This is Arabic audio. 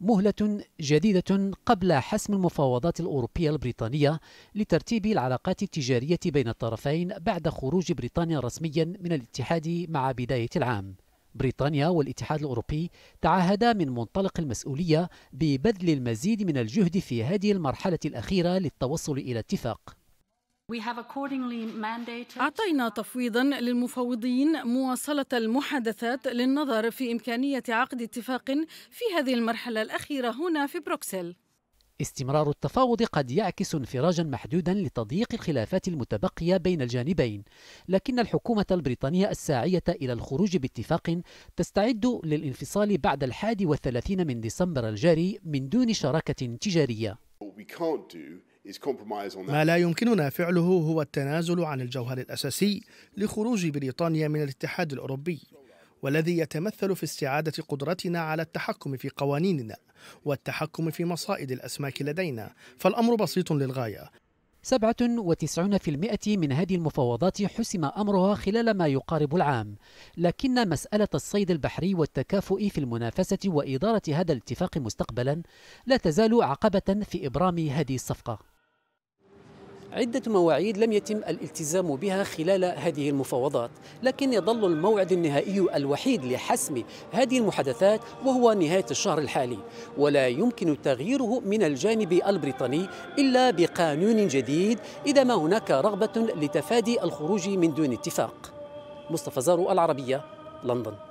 مهلة جديدة قبل حسم المفاوضات الأوروبية البريطانية لترتيب العلاقات التجارية بين الطرفين بعد خروج بريطانيا رسميا من الاتحاد مع بداية العام بريطانيا والاتحاد الأوروبي تعهدا من منطلق المسؤولية ببذل المزيد من الجهد في هذه المرحلة الأخيرة للتوصل إلى اتفاق أعطينا تفويضا للمفوضين مواصلة المحادثات للنظر في إمكانية عقد اتفاق في هذه المرحلة الأخيرة هنا في بروكسل استمرار التفاوض قد يعكس انفراجا محدودا لتضييق الخلافات المتبقية بين الجانبين لكن الحكومة البريطانية الساعية إلى الخروج باتفاق تستعد للانفصال بعد الحادي والثلاثين من ديسمبر الجاري من دون شراكة تجارية ما لا يمكننا فعله هو التنازل عن الجوهر الاساسي لخروج بريطانيا من الاتحاد الاوروبي والذي يتمثل في استعاده قدرتنا على التحكم في قوانيننا والتحكم في مصائد الاسماك لدينا فالامر بسيط للغايه 97% من هذه المفاوضات حسم أمرها خلال ما يقارب العام لكن مسألة الصيد البحري والتكافؤ في المنافسة وإدارة هذا الاتفاق مستقبلا لا تزال عقبة في إبرام هذه الصفقة عدة مواعيد لم يتم الالتزام بها خلال هذه المفاوضات لكن يظل الموعد النهائي الوحيد لحسم هذه المحادثات وهو نهاية الشهر الحالي ولا يمكن تغييره من الجانب البريطاني إلا بقانون جديد إذا ما هناك رغبة لتفادي الخروج من دون اتفاق مصطفى زارو العربية لندن